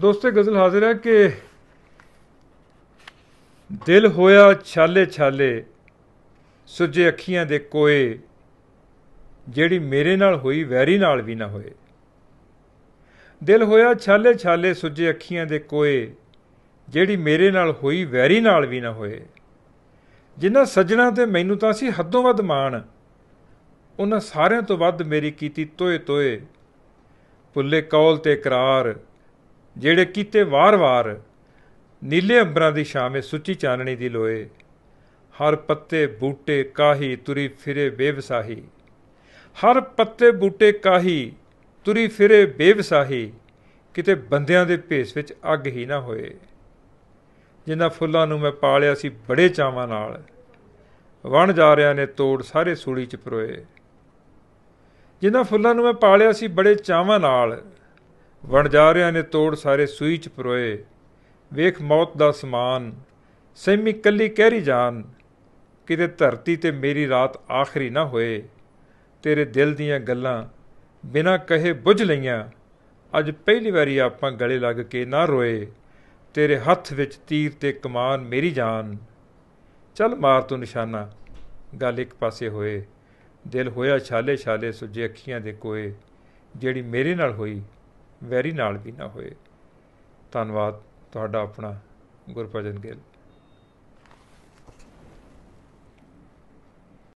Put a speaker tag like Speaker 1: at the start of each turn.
Speaker 1: ਦੋਸਤੋ ਗਜ਼ਲ ਹਾਜ਼ਰ ਹੈ ਕਿ ਦਿਲ ਹੋਇਆ ਛਾਲੇ ਛਾਲੇ ਸੁਜੇ ਅੱਖੀਆਂ ਦੇ ਕੋਏ ਜਿਹੜੀ ਮੇਰੇ ਨਾਲ ਹੋਈ ਵੈਰੀ ਨਾਲ ਵੀ ਨਾ ਹੋਏ ਦਿਲ ਹੋਇਆ ਛਾਲੇ ਛਾਲੇ ਸੁਜੇ ਅੱਖੀਆਂ ਦੇ ਕੋਏ ਜਿਹੜੀ ਮੇਰੇ ਨਾਲ ਹੋਈ ਵੈਰੀ ਨਾਲ ਵੀ ਨਾ ਹੋਏ ਜਿਨ੍ਹਾਂ ਸੱਜਣਾ ਤੇ ਮੈਨੂੰ ਤਾਂ ਸੀ ਹੱਦੋਂ ਵੱਧ ਮਾਣ ਉਹਨਾਂ ਸਾਰਿਆਂ ਤੋਂ ਵੱਧ ਮੇਰੀ ਕੀਤੀ ਤੋਏ ਤੋਏ ਪੁੱਲੇ ਕੌਲ ਤੇ ਇਕਰਾਰ ਜਿਹੜੇ ਕੀਤੇ ਵਾਰ-ਵਾਰ ਨੀਲੇ ਅੰਬਰਾਂ ਦੀ ਛਾਵੇਂ ਸੁੱਚੀ ਚਾਨਣੀ ਦੀ ਲੋਏ ਹਰ ਪੱਤੇ ਬੂਟੇ ਕਾਹੀ ਤੁਰੀ ਫਿਰੇ ਬੇਵਸਾਹੀ ਹਰ ਪੱਤੇ ਬੂਟੇ ਕਾਹੀ ਤੁਰੀ ਫਿਰੇ ਬੇਵਸਾਹੀ ਕਿਤੇ ਬੰਦਿਆਂ ਦੇ ਭੇਸ ਵਿੱਚ ਅੱਗ ਹੀ ਨਾ ਹੋਏ ਜਿਨ੍ਹਾਂ ਫੁੱਲਾਂ ਨੂੰ ਮੈਂ ਪਾਲਿਆ ਸੀ ਬੜੇ ਚਾਵਾਂ ਨਾਲ ਵਣ ਜਾ ਰਿਆਂ ਨੇ ਤੋੜ ਸਾਰੇ ਸੂਲੀ ਚ ਪਰੋਏ ਜਿਨ੍ਹਾਂ ਫੁੱਲਾਂ ਨੂੰ ਮੈਂ ਪਾਲਿਆ ਸੀ ਬੜੇ ਚਾਵਾਂ ਨਾਲ ਵਣਜਾਰਿਆਂ ਨੇ ਤੋੜ ਸਾਰੇ ਸੂਈ ਚ ਪਰੋਏ ਵੇਖ ਮੌਤ ਦਾ ਸਮਾਨ ਸੇਮੀ ਕੱਲੀ ਕਹਿਰੀ ਜਾਨ ਕਿਤੇ ਧਰਤੀ ਤੇ ਮੇਰੀ ਰਾਤ ਆਖਰੀ ਨਾ ਹੋਏ ਤੇਰੇ ਦਿਲ ਦੀਆਂ ਗੱਲਾਂ ਬਿਨਾ ਕਹੇ ਬੁੱਝ ਲਈਆਂ ਅੱਜ ਪਹਿਲੀ ਵਾਰੀ ਆਪਾਂ ਗਲੇ ਲੱਗ ਕੇ ਨਾ ਰੋਏ ਤੇਰੇ ਹੱਥ ਵਿੱਚ ਤੀਰ ਤੇ ਕਮਾਨ ਮੇਰੀ ਜਾਨ ਚੱਲ ਮਾਰ ਤੂੰ ਨਿਸ਼ਾਨਾ ਗੱਲ ਇੱਕ ਪਾਸੇ ਹੋਏ ਦਿਲ ਹੋਇਆ ਛਾਲੇ ਛਾਲੇ ਸੁਜੇ ਅੱਖੀਆਂ ਦੇ ਕੋਏ ਜਿਹੜੀ ਮੇਰੇ ਨਾਲ ਹੋਈ ਵੈਰੀ ਨਾਲ ਵੀ ਨਾ ਹੋਏ ਧੰਨਵਾਦ ਤੁਹਾਡਾ ਆਪਣਾ ਗੁਰਪ੍ਰਜਨ ਗਿੱਲ